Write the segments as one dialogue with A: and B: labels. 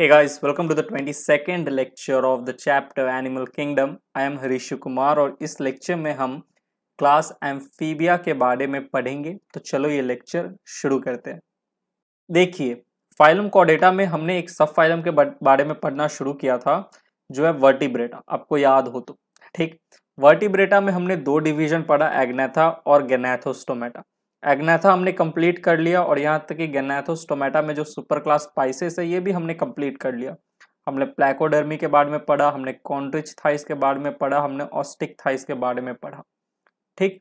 A: Hey guys, welcome to the 22nd lecture of the chapter Animal Kingdom. I am Harish Kumar और इस lecture में हम class Amphibia के बारे में पढ़ेंगे तो चलो ये लेक्चर शुरू करते हैं देखिए फाइलम कॉडेटा में हमने एक सब फाइलम के बारे में पढ़ना शुरू किया था जो है वर्टिब्रेटा आपको याद हो तो ठीक वर्टिब्रेटा में हमने दो डिवीजन पढ़ा एग्नेथा और गैनेथोस्टोमेटा एग्नाथा हमने कंप्लीट कर लिया और यहाँ तक कि गैनाथोस्टोमेटा में जो सुपर क्लास पाइसेस है ये भी हमने कंप्लीट कर लिया हमने प्लेकोडर्मी के बारे में पढ़ा हमने कॉन्ड्रिच थाइस के बारे में पढ़ा हमने ऑस्टिक थाइस के बारे में पढ़ा ठीक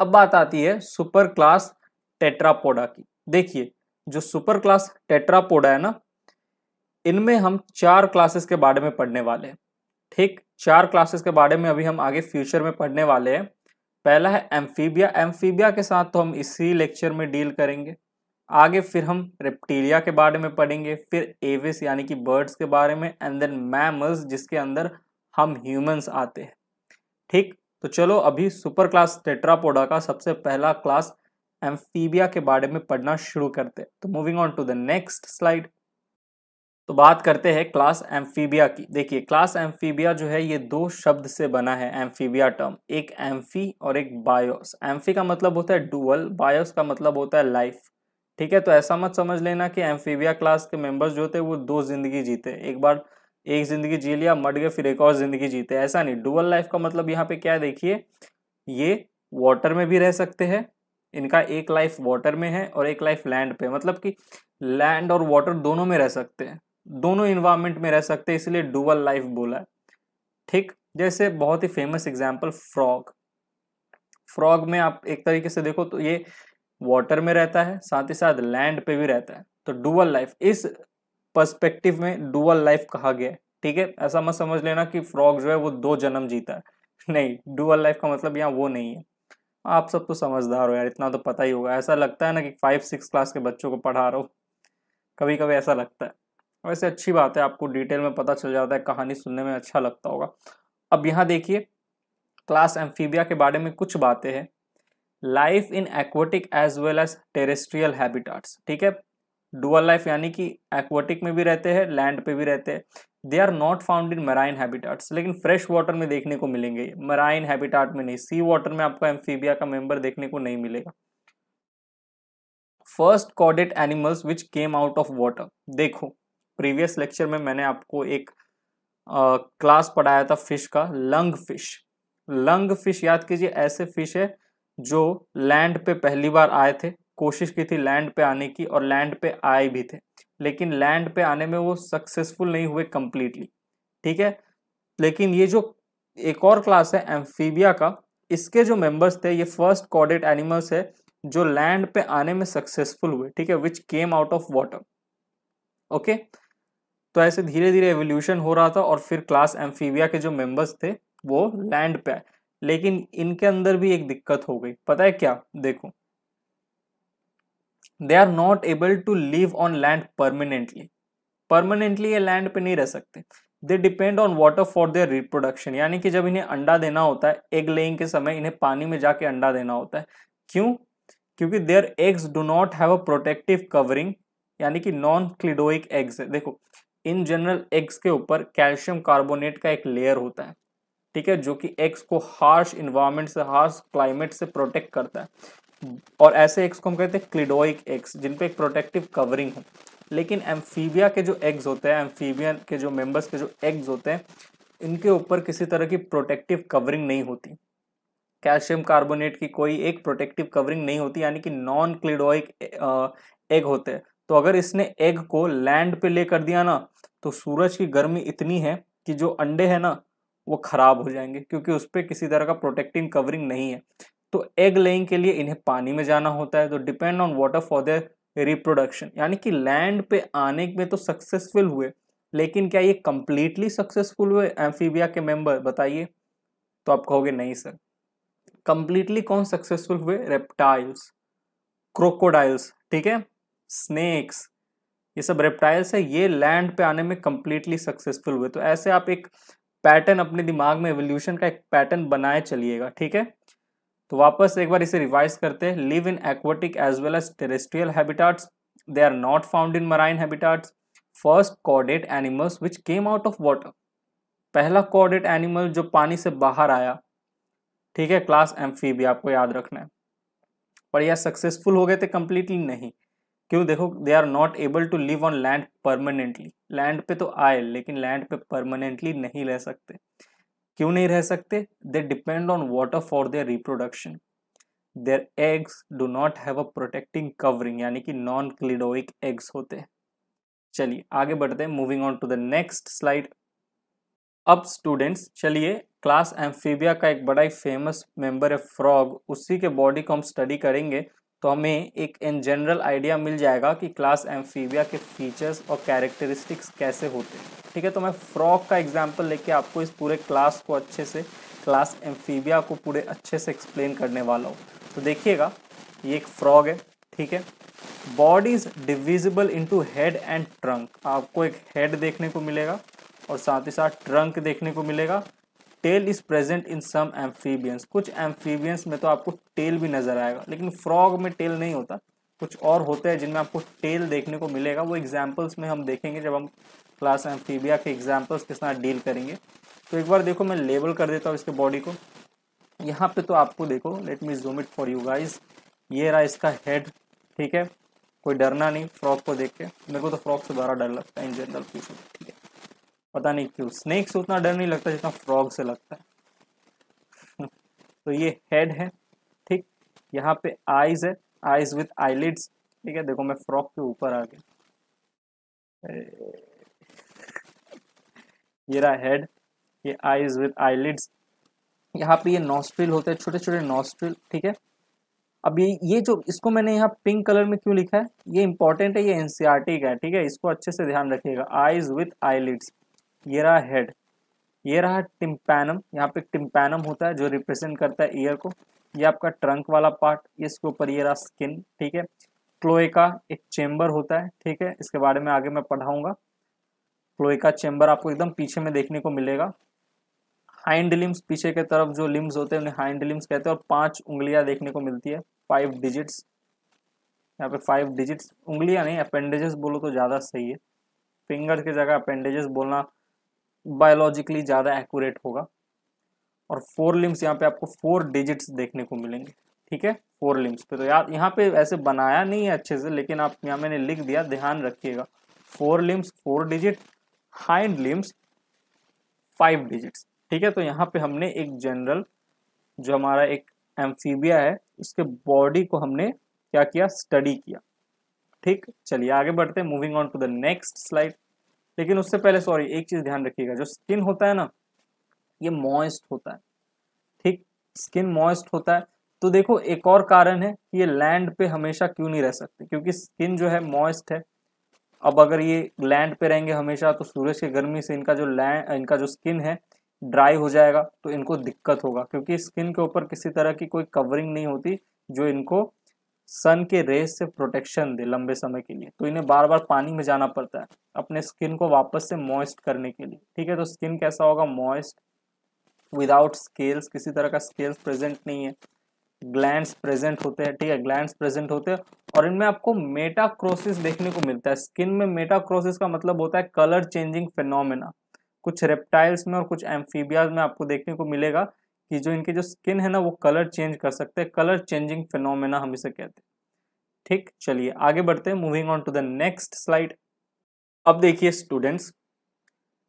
A: अब बात आती है सुपर क्लास टेट्रापोडा की देखिए जो सुपर क्लास टेट्रापोडा है ना इनमें हम चार क्लासेस के बारे में पढ़ने वाले हैं ठीक चार क्लासेस के बारे में अभी हम आगे फ्यूचर में पढ़ने वाले हैं पहला है एम्फीबिया एम्फीबिया के साथ तो हम इसी लेक्चर में डील करेंगे आगे फिर हम रेप्टीलिया के बारे में पढ़ेंगे फिर एविस यानी कि बर्ड्स के बारे में एंड देन मैमल्स जिसके अंदर हम ह्यूमंस आते हैं ठीक तो चलो अभी सुपर क्लास टेट्रापोडा का सबसे पहला क्लास एम्फीबिया के बारे में पढ़ना शुरू करते हैं तो moving on to the next slide तो बात करते हैं क्लास एम्फीबिया की देखिए क्लास एम्फीबिया जो है ये दो शब्द से बना है एम्फीबिया टर्म एक एम्फी और एक बायोस एम्फी का मतलब होता है डुअल बायोस का मतलब होता है लाइफ ठीक है तो ऐसा मत समझ लेना कि एम्फीबिया क्लास के मेंबर्स जो होते हैं वो दो जिंदगी जीते एक बार एक जिंदगी जी लिया मर गए फिर एक और जिंदगी जीते ऐसा नहीं डुअल लाइफ का मतलब यहाँ पे क्या देखिए ये वाटर में भी रह सकते हैं इनका एक लाइफ वाटर में है और एक लाइफ लैंड पे मतलब कि लैंड और वाटर दोनों में रह सकते हैं दोनों इन्वायरमेंट में रह सकते हैं इसलिए डुअल लाइफ बोला है ठीक जैसे बहुत ही फेमस एग्जाम्पल फ्रॉग फ्रॉग में आप एक तरीके से देखो तो ये वाटर में रहता है साथ ही साथ लैंड पे भी रहता है तो डुअल लाइफ इस पर्सपेक्टिव में डुअल लाइफ कहा गया है ठीक है ऐसा मत समझ लेना कि फ्रॉग जो है वो दो जन्म जीता है नहीं डुअल लाइफ का मतलब यहाँ वो नहीं है आप सब तो समझदार हो यार इतना तो पता ही होगा ऐसा लगता है ना कि फाइव सिक्स क्लास के बच्चों को पढ़ा रहा हो कभी कभी ऐसा लगता है वैसे अच्छी बात है आपको डिटेल में पता चल जाता है कहानी सुनने में अच्छा लगता होगा अब यहाँ देखिए क्लास एम्फीबिया के बारे में कुछ बातें हैं life in aquatic as well as terrestrial habitats ठीक है डुअल लाइफ यानी कि एक्वाटिक में भी रहते हैं लैंड पे भी रहते हैं they are not found in marine habitats लेकिन फ्रेश वाटर में देखने को मिलेंगे मराइन हैबिटाट में नहीं सी वाटर में आपको एम्फीबिया का मेंबर देखने को नहीं मिलेगा फर्स्ट कॉडेट animals which came out of water देखो प्रीवियस लेक्चर में मैंने आपको एक आ, क्लास पढ़ाया था फिश का लंग फिश लंग फिश याद कीजिए ऐसे फिश है जो लैंड पे पहली बार आए थे कोशिश की थी लैंड पे आने की और लैंड पे आए भी थे लेकिन लैंड पे आने में वो सक्सेसफुल नहीं हुए कम्प्लीटली ठीक है लेकिन ये जो एक और क्लास है एम्फीबिया का इसके जो मेंबर्स थे ये फर्स्ट कॉडेट एनिमल्स है जो लैंड पे आने में सक्सेसफुल हुए ठीक है which came out of water okay तो ऐसे धीरे धीरे एवोल्यूशन हो रहा था और फिर क्लास एम्फीविया के जो मेंबर्स थे वो लैंड पे आए लेकिन इनके अंदर भी एक दिक्कत हो गई पता है क्या देखो they are not able to live on land permanently permanently ये लैंड पे नहीं रह सकते they depend on water for their reproduction यानी कि जब इन्हें अंडा देना होता है एग लेइंग के समय इन्हें पानी में जाके अंडा देना होता है क्यों क्योंकि their eggs do not have a protective covering यानी कि नॉन क्लिडोइक एग्स है देखो इन जनरल एग्स के ऊपर कैल्शियम कार्बोनेट का एक लेयर होता है ठीक है जो कि एग्स को हार्श इन्वायरमेंट से हार्श क्लाइमेट से प्रोटेक्ट करता है और ऐसे एग्स को हम कहते हैं क्लिडोइक एग्स जिन पे एक प्रोटेक्टिव कवरिंग हो लेकिन एम्फीबिया के जो एग्स होते हैं एम्फीबियन के जो मेंबर्स के जो एग्स होते हैं इनके ऊपर किसी तरह की प्रोटेक्टिव कवरिंग नहीं होती कैल्शियम कार्बोनेट की कोई एक प्रोटेक्टिव कवरिंग नहीं होती यानी कि नॉन क्लिडोइक एग होते हैं तो अगर इसने एग को लैंड पे ले कर दिया ना तो सूरज की गर्मी इतनी है कि जो अंडे है ना वो खराब हो जाएंगे क्योंकि उस पर किसी तरह का प्रोटेक्टिंग कवरिंग नहीं है तो एग लेइंग के लिए इन्हें पानी में जाना होता है तो depend on water for their reproduction यानी कि लैंड पे आने में तो सक्सेसफुल हुए लेकिन क्या ये कम्प्लीटली सक्सेसफुल हुए एम्फीबिया के मेंबर बताइए तो आप कहोगे नहीं सर कंप्लीटली कौन सक्सेसफुल हुए रेप्टाइल्स क्रोकोडाइल्स ठीक है स्नेक्स ये सब रेप्टाइल्स है ये लैंड पे आने में कंप्लीटली सक्सेसफुल हुए तो ऐसे आप एक पैटर्न अपने दिमाग में एवोल्यूशन का एक पैटर्न बनाए चलिएगा ठीक है तो वापस एक बार इसे रिवाइज करते हैं live in aquatic as well as terrestrial habitats they are not found in marine habitats first chordate animals which came out of water पहला कॉर्डेट एनिमल जो पानी से बाहर आया ठीक है क्लास एम्फीबी आपको याद रखना है पर यह सक्सेसफुल हो गए थे कंप्लीटली नहीं क्यों देखो they are not able to live on land permanently land पे तो आए लेकिन लैंड पे परमानेंटली नहीं रह सकते क्यों नहीं रह सकते they depend on water for their reproduction their eggs do not have a protecting covering यानी कि नॉन क्लिडोइक एग्स होते हैं चलिए आगे बढ़ते हैं moving on to the next slide अब स्टूडेंट्स चलिए क्लास एम्फीबिया का एक बड़ा ही फेमस मेंबर है फ्रॉग उसी के बॉडी को हम स्टडी करेंगे तो हमें एक इन जनरल आइडिया मिल जाएगा कि क्लास एम्फीबिया के फीचर्स और कैरेक्टरिस्टिक्स कैसे होते हैं ठीक है तो मैं फ्रॉक का एग्जांपल लेके आपको इस पूरे क्लास को अच्छे से क्लास एम्फीबिया को पूरे अच्छे से एक्सप्लेन करने वाला हूँ तो देखिएगा ये एक फ्रॉग है ठीक है body is divisible to head and trunk आपको एक हेड देखने को मिलेगा और साथ ही साथ ट्रंक देखने को मिलेगा tail is present in some amphibians कुछ एम्फीबियंस में तो आपको टेल भी नजर आएगा लेकिन फ्रॉग में टेल नहीं होता कुछ और होते हैं जिनमें आपको टेल देखने को मिलेगा वो एग्जाम्पल्स में हम देखेंगे जब हम क्लास एम्फीबिया के एग्जाम्पल्स के साथ डील करेंगे तो एक बार देखो मैं लेबल कर देता हूँ इसके बॉडी को यहाँ पे तो आपको देखो let me zoom it for you guys ये रहा इसका हेड ठीक है कोई डरना नहीं फ्रॉक को देख के मेरे को तो फ्रॉक से बड़ा डर लगता है इन जनरल पूछो ठीक है पता नहीं क्यों स्नेक से उतना डर नहीं लगता जितना फ्रॉग से लगता है तो ये हेड है ठीक यहाँ पे आईज है आईज विथ आईलिड्स ठीक है देखो मैं फ्रॉग के ऊपर आ गया ये रहा हेड ये आईज विथ आईलिड्स यहाँ पे ये नॉस्ट्रिल होते हैं छोटे छोटे नॉस्ट्रिल ठीक है अब ये ये जो इसको मैंने यहाँ पिंक कलर में क्यों लिखा है ये इंपॉर्टेंट है ये एनसीआरटी का है ठीक है इसको अच्छे से ध्यान रखिएगा आईज विथ आईलिड्स ये रहा हेड ये रहा टिम्पैनम यहाँ पे टिम्पैनम होता है जो रिप्रेजेंट करता है ईयर को ये आपका ट्रंक वाला पार्ट इसके ऊपर ये रहा स्किन ठीक है क्लोए का एक चेम्बर होता है ठीक है इसके बारे में आगे मैं पढ़ाऊंगा क्लोए का चेम्बर आपको एकदम पीछे में देखने को मिलेगा हाइंड लिम्स पीछे के तरफ जो लिम्स होते हैं उन्हें हाइंड लिम्स कहते हैं और पांच उंगलियां देखने को मिलती है फाइव डिजिट्स यहाँ पे फाइव डिजिट्स उंगलियां नहीं अपेंडेजेस बोलो तो ज़्यादा सही है फिंगर्स की जगह अपेंडेजेस बोलना बायोलॉजिकली ज़्यादा एक्यूरेट होगा और फोर लिम्स यहाँ पे आपको फोर डिजिट्स देखने को मिलेंगे ठीक है फोर लिम्स पे तो यार यहाँ पे ऐसे बनाया नहीं है अच्छे से लेकिन आप यहाँ मैंने लिख दिया ध्यान रखिएगा four limbs four digit hind limbs five digits ठीक है तो यहाँ पे हमने एक जनरल जो हमारा एक एम्फीबिया है उसके बॉडी को हमने क्या किया स्टडी किया ठीक चलिए आगे बढ़ते हैं moving on to the next slide लेकिन उससे पहले सॉरी एक चीज़ ध्यान रखिएगा जो स्किन होता है ना ये मॉइस्ट होता है ठीक स्किन मॉइस्ट होता है तो देखो एक और कारण है कि ये लैंड पे हमेशा क्यों नहीं रह सकते क्योंकि स्किन जो है मॉइस्ट है अब अगर ये लैंड पे रहेंगे हमेशा तो सूरज की गर्मी से इनका जो लैंड इनका जो स्किन है ड्राई हो जाएगा तो इनको दिक्कत होगा क्योंकि स्किन के ऊपर किसी तरह की कोई कवरिंग नहीं होती जो इनको सन के रेस से प्रोटेक्शन दे लंबे समय के लिए तो इन्हें बार बार पानी में जाना पड़ता है अपने स्किन को वापस से मॉइस्ट करने के लिए ठीक है तो स्किन कैसा होगा मॉइस्ट विदाउट स्केल्स किसी तरह का स्केल्स प्रेजेंट नहीं है ग्लैंड्स प्रेजेंट होते हैं ठीक है ग्लैंड्स प्रेजेंट होते हैं और इनमें आपको मेटाक्रोसिस देखने को मिलता है स्किन में मेटाक्रोसिस का मतलब होता है कलर चेंजिंग फेनोमिना कुछ रेप्टाइल्स में और कुछ एम्फीबियाज में आपको देखने को मिलेगा कि जो इनके जो स्किन है ना वो कलर चेंज कर सकते हैं कलर चेंजिंग फिनोमेना हम इसे कहते हैं ठीक चलिए आगे बढ़ते हैं moving on to the next slide अब देखिए students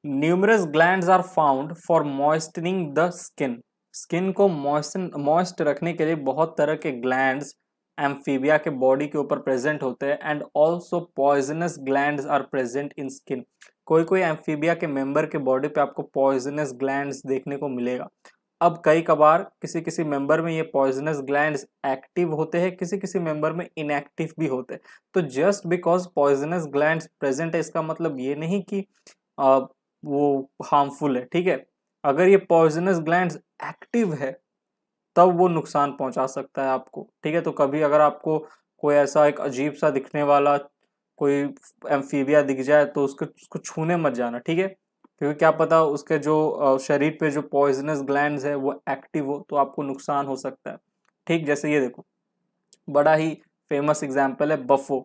A: numerous gland are found for moistening the skin skin को मॉइस्टन मॉइस्ट रखने के लिए बहुत तरह के ग्लैंड एम्फीबिया के बॉडी के ऊपर प्रेजेंट होते हैं and also poisonous gland are present in skin कोई कोई एम्फीबिया के मेंबर के बॉडी पे आपको पॉइजनस ग्लैंड देखने को मिलेगा अब कई कबार किसी किसी मेंबर में ये पॉइजनस ग्लैंड एक्टिव होते हैं किसी किसी मेंबर में इनएक्टिव भी होते हैं तो just because poisonous gland present है इसका मतलब ये नहीं कि आ, वो हार्मफुल है ठीक है अगर ये पॉइजनस ग्लैंड एक्टिव है तब वो नुकसान पहुंचा सकता है आपको ठीक है तो कभी अगर आपको कोई ऐसा एक अजीब सा दिखने वाला कोई एम्फीबिया दिख जाए तो उसको उसको छूने मत जाना ठीक है क्योंकि क्या पता उसके जो शरीर पे जो पॉइजनस ग्लैंड है वो एक्टिव हो तो आपको नुकसान हो सकता है ठीक जैसे ये देखो बड़ा ही फेमस एग्जाम्पल है बफो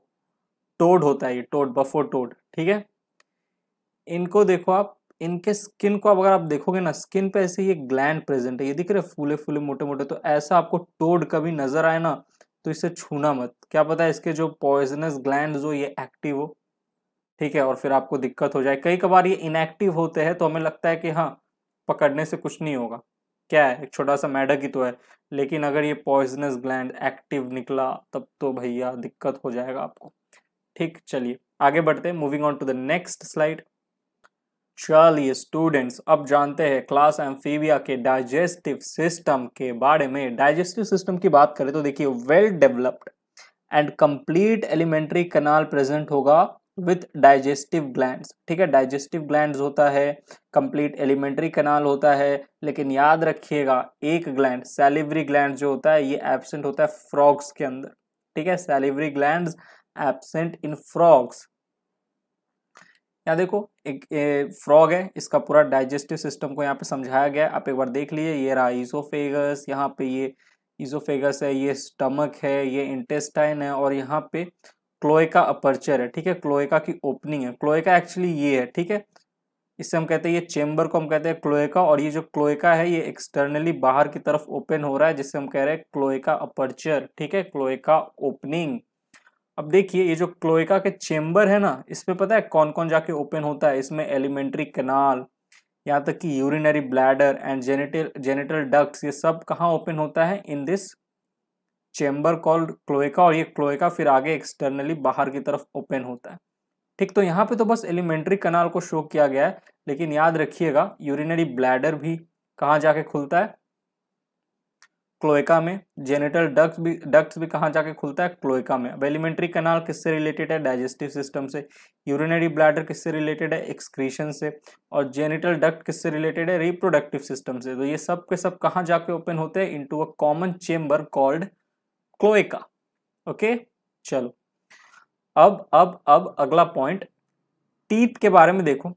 A: टोड होता है ये टोड बफो टोड ठीक है इनको देखो आप इनके स्किन को अगर आप देखोगे ना स्किन पे ऐसे ये ग्लैंड प्रेजेंट है ये दिख रहे फूले फूले मोटे मोटे तो ऐसा आपको टोड कभी नजर आए ना तो इसे छूना मत क्या पता है इसके जो पॉइजनस ग्लैंड हो ये एक्टिव हो ठीक है और फिर आपको दिक्कत हो जाए कई कबार ये इनएक्टिव होते हैं तो हमें लगता है कि हाँ पकड़ने से कुछ नहीं होगा क्या है एक छोटा सा मैडक ही तो है लेकिन अगर ये पॉइजनस ग्लैंड एक्टिव निकला तब तो भैया दिक्कत हो जाएगा आपको ठीक चलिए आगे बढ़ते हैं moving on to the next slide चलिए स्टूडेंट्स अब जानते हैं क्लास एम्फीबिया के डाइजेस्टिव सिस्टम के बारे में डाइजेस्टिव सिस्टम की बात करें तो देखिए well developed and complete alimentary canal present होगा विथ डाइजेस्टिव ग्लैंड ठीक है डाइजेस्टिव ग्लैंड होता है कंप्लीट एलिमेंट्री कनाल होता है लेकिन याद रखिएगा एक ग्लैंड सेलिवरी ग्लैंड जो होता है ये एबसेंट होता है फ्रॉग्स के अंदर ठीक है salivary gland absent in frogs यहाँ देखो एक फ्रॉग है इसका पूरा डाइजेस्टिव सिस्टम को यहाँ पे समझाया गया आप एक बार देख लीजिए ये रहा इजोफेगस यहाँ पे ये इजोफेगस है ये स्टमक है ये इंटेस्टाइन है और यहाँ पे क्लोएका अपर्चर है ठीक है क्लोएका की ओपनिंग है क्लोएका एक्चुअली ये है ठीक है इससे हम कहते हैं ये चेम्बर को हम कहते हैं क्लोएका और ये जो क्लोएका है ये एक्सटर्नली बाहर की तरफ ओपन हो रहा है जिससे हम कह रहे हैं क्लोएका अपर्चर ठीक है क्लोएका ओपनिंग अब देखिए ये जो क्लोएका के चेम्बर है ना इसमें पता है कौन कौन जाके ओपन होता है इसमें एलिमेंट्री कनाल यहाँ तक कि urinary bladder and genital genital ducts ये सब कहाँ ओपन होता है in this chamber called cloaca और ये क्लोएका फिर आगे एक्सटर्नली बाहर की तरफ ओपन होता है ठीक तो यहाँ पे तो बस एलिमेंट्री कनाल को शो किया गया है लेकिन याद रखिएगा यूरिनरी ब्लैडर भी कहाँ जाके खुलता है क्लोएका में जेनेटल डक्ट भी डक्ट भी कहाँ जाके खुलता है क्लोएका में अब एलिमेंट्री कनाल किससे रिलेटेड है डाइजेस्टिव सिस्टम से यूरिनरी ब्लैडर किससे रिलेटेड है एक्सक्रीशन से और जेनेटल डक्ट किससे रिलेटेड है रिप्रोडक्टिव सिस्टम से तो ये सब के सब कहाँ जाके ओपन होते हैं into a common chamber called cloaca okay चलो अब अब अब अगला पॉइंट टीत के बारे में देखो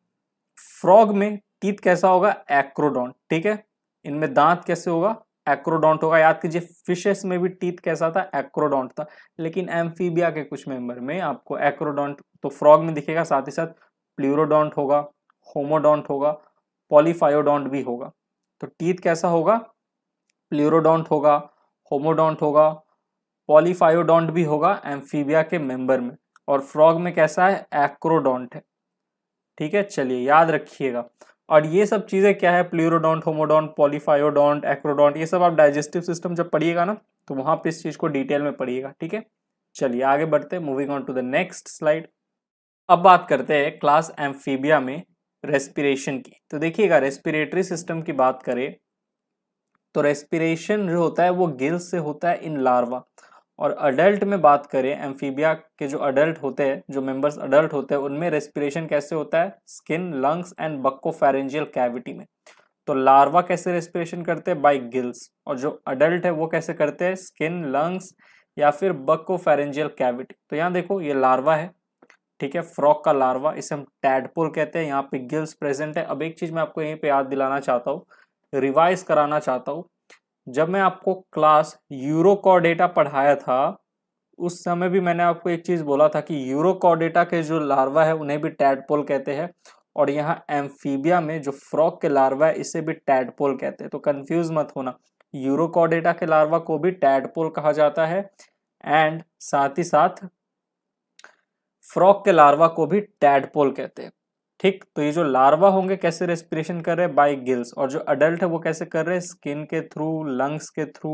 A: फ्रॉग में टीत कैसा होगा एक्रोडॉन्ट ठीक है इनमें दांत कैसे होगा एक्रोडॉन्ट होगा याद कीजिए फिशेस में भी टीथ कैसा था एक्रोडॉन्ट था लेकिन एम्फीबिया के कुछ मेंबर में आपको एक्रोडॉन्ट तो फ्रॉग में दिखेगा साथ ही साथ प्लूरोडॉन्ट होगा होमोडॉन्ट होगा पॉलीफायोडॉन्ट भी होगा तो टीथ कैसा होगा प्लूरोडॉन्ट होगा होमोडॉन्ट होगा पॉलीफायोडोंट भी होगा एम्फीबिया के मेंबर में और फ्रॉग में कैसा है एक्रोडोंट है ठीक है चलिए याद रखिएगा और ये सब चीज़ें क्या है प्लूरोडोंट होमोडोंट पॉलीफायोडोंट एक्रोडोंट ये सब आप डाइजेस्टिव सिस्टम जब पढ़िएगा ना तो वहाँ पर इस चीज़ को डिटेल में पढ़िएगा ठीक है चलिए आगे बढ़ते हैं moving on to the next slide अब बात करते हैं क्लास एम्फीबिया में रेस्पिरेशन की तो देखिएगा रेस्पिरेटरी सिस्टम की बात करें तो रेस्पिरेशन जो होता है वो गिल्स से होता है इन लार्वा और अडल्ट में बात करें एम्फीबिया के जो अडल्ट होते हैं जो मेंबर्स अडल्ट होते हैं उनमें रेस्पिरेशन कैसे होता है skin lungs and buccopharyngeal cavity में तो लार्वा कैसे रेस्पिरेशन करते हैं बाई गिल्स और जो अडल्ट है वो कैसे करते हैं स्किन लंग्स या फिर बक्कोफेरेंजियल कैविटी तो यहाँ देखो ये लार्वा है ठीक है फ्रॉक का लार्वा इसे हम टैडपोल कहते हैं यहाँ पे गिल्स प्रेजेंट है अब एक चीज़ मैं आपको यहीं पे याद दिलाना चाहता हूँ रिवाइज कराना चाहता हूँ जब मैं आपको क्लास यूरो कॉडेटा पढ़ाया था उस समय भी मैंने आपको एक चीज़ बोला था कि यूरो कॉडेटा के जो लार्वा है उन्हें भी टैडपोल कहते हैं और यहाँ एम्फीबिया में जो फ्रॉक के लार्वा है इसे भी टैडपोल कहते हैं तो कंफ्यूज मत होना यूरोकॉडेटा के लार्वा को भी टैडपोल कहा जाता है एंड साथ ही साथ फ्रॉक के लार्वा को भी टैडपोल कहते हैं ठीक तो ये जो लार्वा होंगे कैसे रेस्पिरेशन कर रहे हैं बाय गिल्स और जो अडल्ट है वो कैसे कर रहे हैं स्किन के थ्रू लंग्स के थ्रू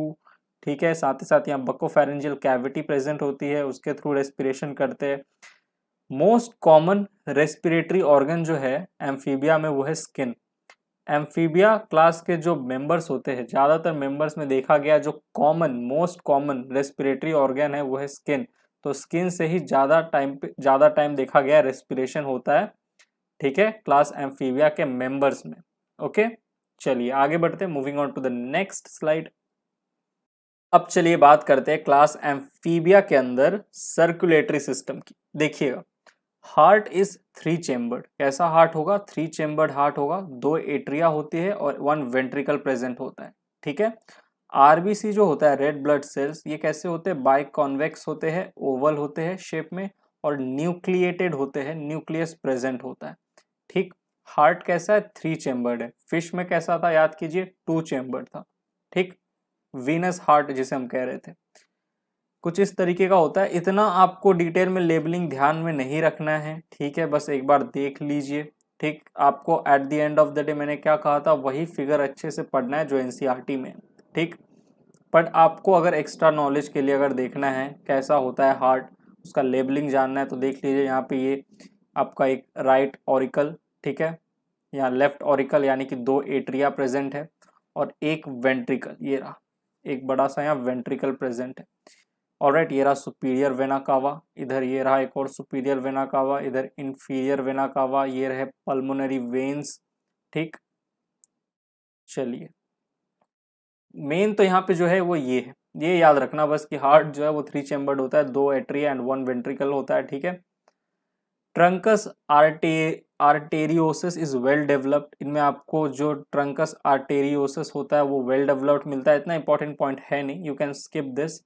A: ठीक है साथ ही साथ यहाँ बकोफेरेंजियल कैविटी प्रेजेंट होती है उसके थ्रू रेस्पिरेशन करते हैं मोस्ट कॉमन रेस्पिरेटरी ऑर्गन जो है एम्फीबिया में वो है स्किन एम्फीबिया क्लास के जो मेंबर्स होते हैं ज़्यादातर मेंबर्स में देखा गया जो common most common respiratory organ है वो है स्किन तो स्किन से ही ज़्यादा टाइम पे ज़्यादा टाइम देखा गया रेस्पिरेशन होता है ठीक है क्लास एम्फीविया के मेंबर्स में ओके चलिए आगे बढ़ते moving on to the next slide अब चलिए बात करते हैं क्लास एम्फीबिया के अंदर सर्कुलेटरी सिस्टम की देखिएगा हार्ट इज थ्री चेंबर्ड कैसा हार्ट होगा थ्री चेंबर्ड हार्ट होगा दो एट्रिया होती है और वन वेंट्रिकल प्रेजेंट होता है ठीक है आरबीसी जो होता है रेड ब्लड सेल्स ये कैसे होते हैं बाइक कॉन्वेक्स होते हैं ओवल होते हैं शेप में और न्यूक्लिएटेड होते हैं न्यूक्लियस प्रेजेंट होता है ठीक हार्ट कैसा है थ्री चेंबर्ड है फिश में कैसा था याद कीजिए टू चेंबर्ड था ठीक वीनस हार्ट जिसे हम कह रहे थे कुछ इस तरीके का होता है इतना आपको डिटेल में लेबलिंग ध्यान में नहीं रखना है ठीक है बस एक बार देख लीजिए ठीक आपको at the end of the day मैंने क्या कहा था वही फिगर अच्छे से पढ़ना है जो एन e में ठीक बट आपको अगर एक्स्ट्रा नॉलेज के लिए अगर देखना है कैसा होता है हार्ट उसका लेबलिंग जानना है तो देख लीजिए यहाँ पे ये आपका एक राइट ऑरिकल ठीक है यहाँ लेफ्ट ऑरिकल यानी कि दो एट्रिया प्रेजेंट है और एक वेंट्रिकल ये रहा एक बड़ा सा यहाँ वेंट्रिकल प्रेजेंट है और राइट ये रहा सुपीरियर वेना कावा इधर ये रहा एक और सुपीरियर वेना कावा इधर इन्फीरियर वेना कावा ये रहे पल्मोनरी वेन्स ठीक चलिए मेन तो यहाँ पे जो है वो ये है ये याद रखना बस कि हार्ट जो है वो थ्री चैम्बर्ड होता है दो एट्रिया एंड वन वेंट्रिकल होता है ठीक है ट्रंकस आर्टे आर्टेरियोसिस इज वेल डेवलप्ड इनमें आपको जो ट्रंकस आर्टेरियोसिस होता है वो वेल डेवलप्ड मिलता है इतना इंपॉर्टेंट पॉइंट है नहीं you can skip this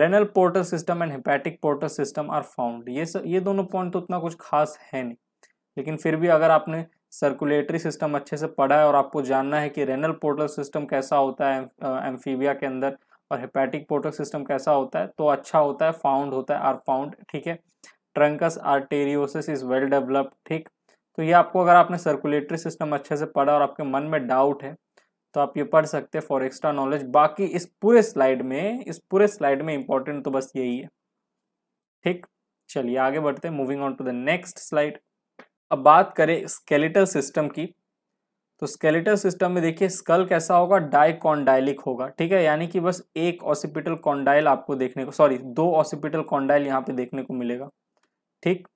A: renal portal system and hepatic portal system are found ये सब ये दोनों पॉइंट तो उतना कुछ खास है नहीं लेकिन फिर भी अगर आपने सर्कुलेटरी सिस्टम अच्छे से पढ़ा है और आपको जानना है कि रेनल पोर्टल सिस्टम कैसा होता है एम्फीबिया के अंदर और हेपेटिक पोर्टल सिस्टम कैसा होता है तो अच्छा होता है फाउंड होता है आर फाउंड ठीक है truncus arteriosus is well developed ठीक तो ये आपको अगर आपने सर्कुलेटरी सिस्टम अच्छे से पढ़ा और आपके मन में डाउट है तो आप ये पढ़ सकते हैं फॉर एक्स्ट्रा नॉलेज बाकी इस पूरे स्लाइड में इस पूरे स्लाइड में इंपॉर्टेंट तो बस यही है ठीक चलिए आगे बढ़ते हैं moving on to the next slide अब बात करें स्केलेटल सिस्टम की तो स्केलेटल सिस्टम में देखिए स्कल कैसा होगा डाइकॉन्डाइलिक होगा ठीक है यानी कि बस एक ऑसिपिटल कॉन्डाइल आपको देखने को सॉरी दो ऑसिपिटल कॉन्डाइल यहाँ पे देखने को मिलेगा ठीक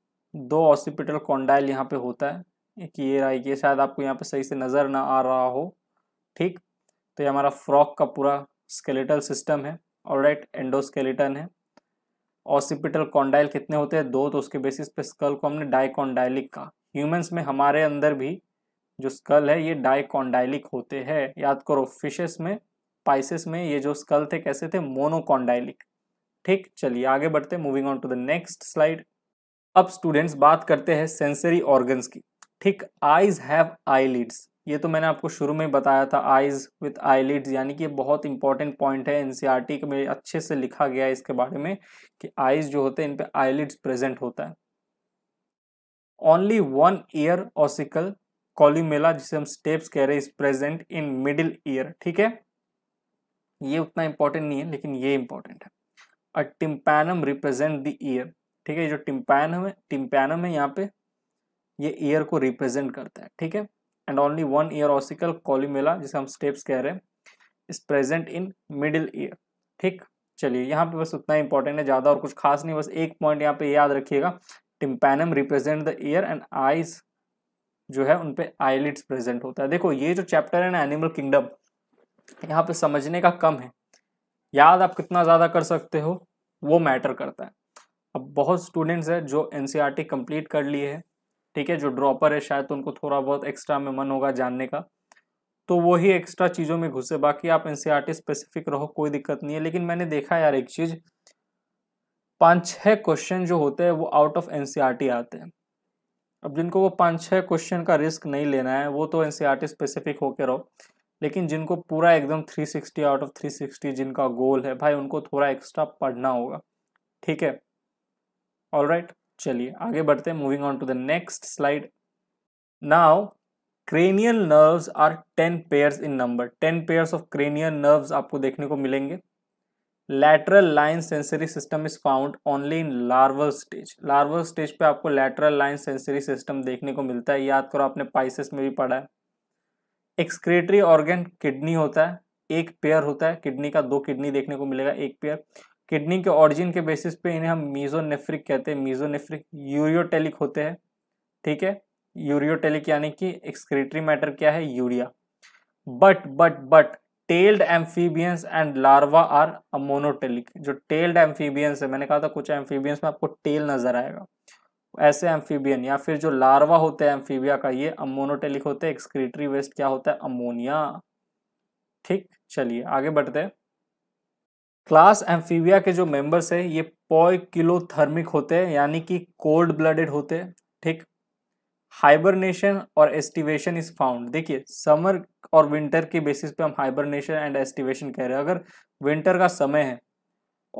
A: दो ऑसिपिटल कॉन्डाइल यहाँ पे होता है एक ये रहा ये शायद आपको यहाँ पे सही से नज़र ना आ रहा हो ठीक तो ये हमारा फ्रॉक का पूरा स्केलेटल सिस्टम है और राइट एंडोस्केलेटन है ऑसिपिटल कॉन्डाइल कितने होते हैं दो तो उसके बेसिस पे स्कल को हमने डाइकॉन्डाइलिक कहा ह्यूमन्स में हमारे अंदर भी जो स्कल है ये डाइकॉन्डाइलिक होते हैं याद करो फिशेस में पाइसेस में ये जो स्कल थे कैसे थे मोनोकॉन्डाइलिक ठीक चलिए आगे बढ़ते moving on to the next slide अब स्टूडेंट्स बात करते हैं सेंसरी ऑर्गन्स की ठीक आईज हैव आई ये तो मैंने आपको शुरू में बताया था आईज विथ आईलिड्स यानी कि बहुत इंपॉर्टेंट पॉइंट है एनसीईआरटी e में अच्छे से लिखा गया है इसके बारे में कि आईज जो होते हैं इन पे आईलिड्स प्रेजेंट होता है only one ear ossicle columella जिसे हम स्टेप्स कह रहे हैं is present in middle ear ठीक है ये उतना इंपॉर्टेंट नहीं है लेकिन ये इंपॉर्टेंट है a tympanum represent the ear ठीक है ये जो टिम्पैन है टिम्पैनम है यहाँ पे ये ईयर को रिप्रेजेंट करता है ठीक है and only one ear ossicle columella जिसे हम स्टेप्स कह रहे हैं is present in middle ear ठीक चलिए यहाँ पे बस उतना इंपॉर्टेंट है ज़्यादा और कुछ खास नहीं बस एक पॉइंट यहाँ पे याद रखिएगा tympanum represent the ear and eyes जो है उनपे आईलिट्स प्रेजेंट होता है देखो ये जो चैप्टर है ना एनिमल किंगडम यहाँ पे समझने का कम है याद आप कितना ज़्यादा कर सकते हो वो मैटर करता है अब बहुत स्टूडेंट्स हैं जो एन कंप्लीट e कर लिए हैं ठीक है जो ड्रॉपर है शायद उनको थोड़ा बहुत एक्स्ट्रा में मन होगा जानने का तो वही एक्स्ट्रा चीज़ों में घुसे बाकी आप एन स्पेसिफिक e रहो कोई दिक्कत नहीं है लेकिन मैंने देखा यार एक चीज़ पाँच छह क्वेश्चन जो होते हैं वो आउट ऑफ एन आते हैं अब जिनको वो पाँच छः क्वेश्चन का रिस्क नहीं लेना है वो तो एन स्पेसिफिक होकर रहो लेकिन जिनको पूरा एकदम 360 आउट ऑफ 360 जिनका गोल है भाई उनको थोड़ा एक्स्ट्रा पढ़ना होगा ठीक है ऑल राइट चलिए आगे बढ़ते हैं moving on to the next slide now cranial nerves are ten pairs in number ten pairs of cranial nerves आपको देखने को मिलेंगे lateral line sensory system is found only in larval stage larval stage पे आपको lateral line sensory system देखने को मिलता है याद करो आपने पाइसिस में भी पढ़ा है एक्सक्रेटरी ऑर्गेन किडनी होता है एक पेयर होता है किडनी का दो किडनी देखने को मिलेगा एक पेयर किडनी के ऑरिजिन के बेसिस पे इन्हें हम मीजोनेफ्रिक कहते हैं मीजोनेफ्रिक यूरियोटेलिक होते हैं ठीक है यूरियोटेलिक यानी कि एक्सक्रेटरी मैटर क्या है urea but but but tailed amphibians and larva are ammonotelic जो टेल्ड एम्फीबियंस है मैंने कहा था कुछ एम्फीबियंस में आपको टेल नजर आएगा ऐसे एम्फीबियन या फिर जो लार्वा होते हैं एम्फीबिया का ये अमोनोटेलिक होते हैं एक्सक्रीटरी वेस्ट क्या होता है अमोनिया ठीक चलिए आगे बढ़ते हैं क्लास एम्फीविया के जो मेंबर्स है ये पॉयकिलोथर्मिक होते हैं यानी कि कोल्ड ब्लडेड होते हैं ठीक हाइबरनेशन और एस्टिवेशन इज फाउंड देखिए समर और विंटर के बेसिस पे हम हाइबरनेशन एंड एस्टिवेशन कह रहे हैं अगर विंटर का समय है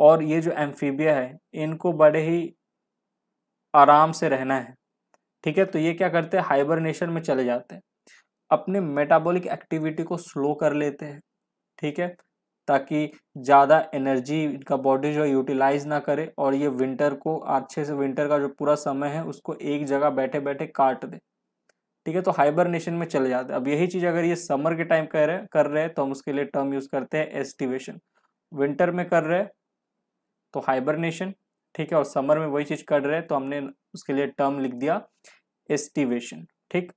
A: और ये जो एम्फीबिया है इनको बड़े ही आराम से रहना है ठीक है तो ये क्या करते हैं हाइबरनेशन में चले जाते हैं अपने मेटाबॉलिक एक्टिविटी को स्लो कर लेते हैं ठीक है ताकि ज़्यादा एनर्जी इनका बॉडी जो है यूटिलाइज ना करे और ये विंटर को अच्छे से विंटर का जो पूरा समय है उसको एक जगह बैठे बैठे काट दे ठीक है तो हाइबरनेशन में चले जाते हैं अब यही चीज़ अगर ये समर के टाइम कर रहे कर रहे हैं तो हम उसके लिए टर्म यूज़ करते हैं एस्टिवेशन विंटर में कर रहे हैं तो हाइबरनेशन ठीक है और समर में वही चीज़ कर रहे तो हमने उसके लिए टर्म लिख दिया एस्टिवेशन ठीक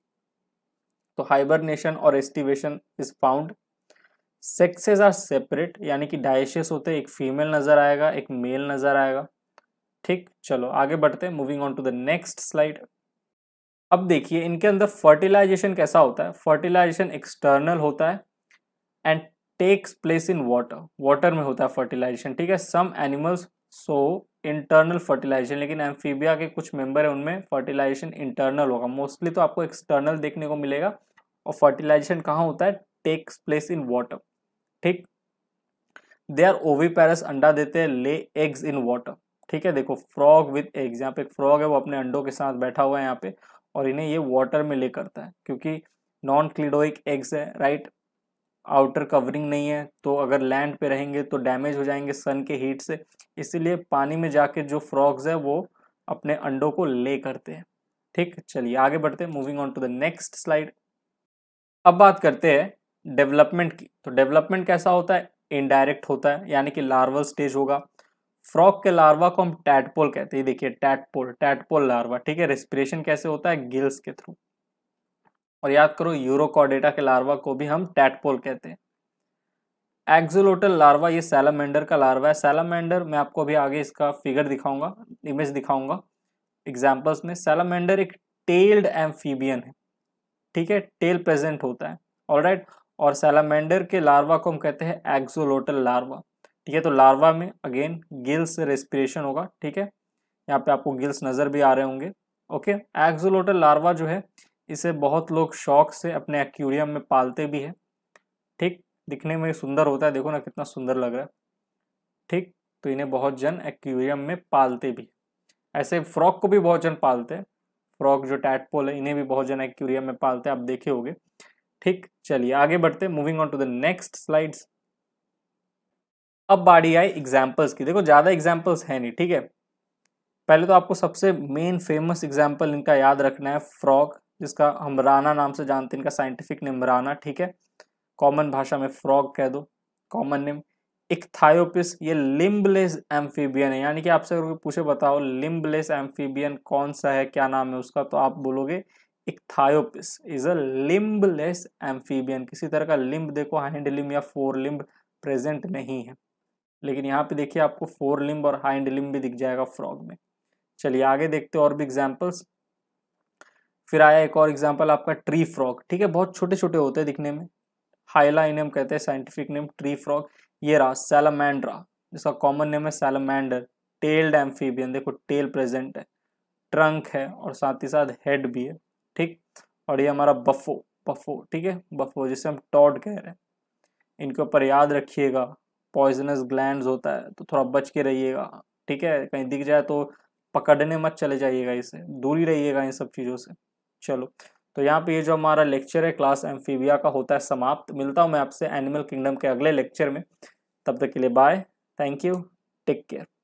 A: तो हाइबरनेशन और aestivation is found sexes are separate यानी कि डायशियस होते हैं एक फीमेल नज़र आएगा एक मेल नज़र आएगा ठीक चलो आगे बढ़ते हैं moving on to the next slide अब देखिए इनके अंदर फर्टिलाइजेशन कैसा होता है फर्टिलाइजेशन एक्सटर्नल होता है and takes place in water water में होता है फर्टिलाइजेशन ठीक है some animals show internal fertilization लेकिन एम्फीबिया के कुछ मेंबर हैं उनमें फर्टिलाइजेशन इंटरनल होगा मोस्टली तो आपको एक्सटर्नल देखने को मिलेगा और फर्टिलाइजेशन कहाँ होता है टेक्स प्लेस इन वाटर ठीक दे आर ओवी पैरस अंडा देते हैं ले एग्स इन वाटर ठीक है देखो फ्रॉग विद एग्स यहाँ पे एक फ्रॉग है वो अपने अंडों के साथ बैठा हुआ है यहाँ पे और इन्हें ये वाटर में ले करता है क्योंकि नॉन क्लिडोइक एग्स है राइट आउटर कवरिंग नहीं है तो अगर लैंड पे रहेंगे तो डैमेज हो जाएंगे सन के हीट से इसीलिए पानी में जाके जो फ्रॉग्स है वो अपने अंडों को ले करते हैं ठीक चलिए आगे बढ़ते हैं moving on to the next slide अब बात करते हैं डेवलपमेंट की तो डेवलपमेंट कैसा होता है इनडायरेक्ट होता है यानी कि लार्वल स्टेज होगा फ्रॉक के लार्वा को हम टैटपोल कहते हैं देखिए टैटपोल टैटपोल लार्वा ठीक है रेस्पिरेशन कैसे होता है गिल्स के थ्रू और याद करो यूरोकॉडेटा के लार्वा को भी हम टैटपोल कहते हैं एक्जोलोटल लार्वा ये सैलामेंडर का लार्वा है सैलामेंडर मैं आपको अभी आगे इसका फिगर दिखाऊंगा इमेज दिखाऊंगा एग्जाम्पल्स में सैलामेंडर एक टेल्ड एम्फीबियन है ठीक है टेल प्रेजेंट होता है ऑलराइट right? और सेलामेंडर के लार्वा को हम कहते हैं एक्सोलोटल लार्वा ठीक है तो लार्वा में अगेन गिल्स रेस्पिरेशन होगा ठीक है यहाँ पे आपको गिल्स नज़र भी आ रहे होंगे ओके एक्सोलोटल लार्वा जो है इसे बहुत लोग शौक से अपने एक्यूरियम में पालते भी हैं ठीक दिखने में सुंदर होता है देखो ना कितना सुंदर लग रहा है ठीक तो इन्हें बहुत जन एक्यूरियम में पालते भी ऐसे फ्रॉक को भी बहुत जन पालते हैं फ्रॉक जो टैटपोल है इन्हें भी बहुत जन एक्यूरियम में पालते हैं आप देखे होंगे ठीक चलिए आगे बढ़ते moving on to the next slides अब बाड़ी आई एग्जाम्पल्स की देखो ज़्यादा एग्जाम्पल्स है नहीं ठीक है पहले तो आपको सबसे मेन फेमस एग्जाम्पल इनका याद रखना है फ्रॉग जिसका हम राना नाम से जानते हैं इनका साइंटिफिक नेम राना ठीक है कॉमन भाषा में फ्रॉग कह दो कॉमन नेम इकथायोपिस ये लिम्बलेस एम्फीबियन है यानी कि आपसे अगर पूछे बताओ लिम्बलेस एम्फीबियन कौन सा है क्या नाम है उसका तो आप बोलोगे Ichthyophis is a limbless amphibian किसी तरह का लिम्ब देखो हाइंड लिम्ब या फोर लिम्ब प्रेजेंट नहीं है लेकिन यहाँ पे देखिए आपको फोर लिम्ब और हाइंड लिम्ब भी दिख जाएगा फ्रॉग में चलिए आगे देखते और भी एग्जाम्पल्स फिर आया एक और एग्जाम्पल आपका ट्री फ्रॉग ठीक है बहुत छोटे छोटे होते हैं दिखने में हाइला इन्हें हम कहते हैं साइंटिफिक नेम ट्री फ्रॉग ये रहा सैलमैंड्रा जिसका कॉमन नेम है सैलमैंडर टेल्ड एम्फीबियन देखो टेल प्रेजेंट है ट्रंक है और साथ ही साथ हेड भी है ठीक और ये हमारा बफो बफो ठीक है बफो जिसे हम टॉड कह रहे हैं इनके ऊपर याद रखिएगा पॉइजनस ग्लैंड होता है तो थोड़ा बच के रहिएगा ठीक है कहीं दिख जाए तो पकड़ने मत चले जाइएगा इसे दूरी रहिएगा इन सब चीज़ों से चलो तो यहाँ पे ये जो हमारा लेक्चर है क्लास एम्फीबिया का होता है समाप्त मिलता हूँ मैं आपसे एनिमल किंगडम के अगले लेक्चर में तब तक के लिए bye thank you take care